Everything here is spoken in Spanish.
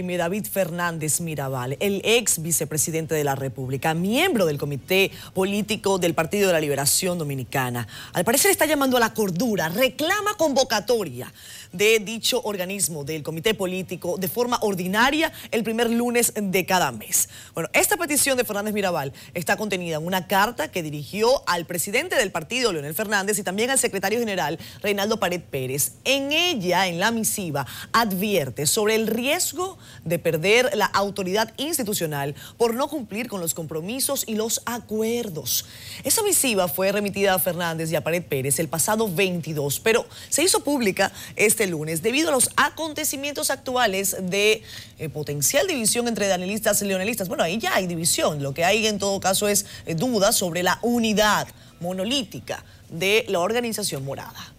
David Fernández Mirabal, el ex vicepresidente de la República, miembro del Comité Político del Partido de la Liberación Dominicana. Al parecer está llamando a la cordura, reclama convocatoria de dicho organismo del Comité Político de forma ordinaria el primer lunes de cada mes. Bueno, esta petición de Fernández Mirabal está contenida en una carta que dirigió al presidente del partido, Leonel Fernández, y también al secretario general, Reinaldo Pared Pérez. En ella, en la misiva, advierte sobre el riesgo de perder la autoridad institucional por no cumplir con los compromisos y los acuerdos. Esa misiva fue remitida a Fernández y a Pared Pérez el pasado 22, pero se hizo pública este lunes debido a los acontecimientos actuales de eh, potencial división entre danielistas y leonelistas. Bueno, ahí ya hay división, lo que hay en todo caso es eh, dudas sobre la unidad monolítica de la organización morada.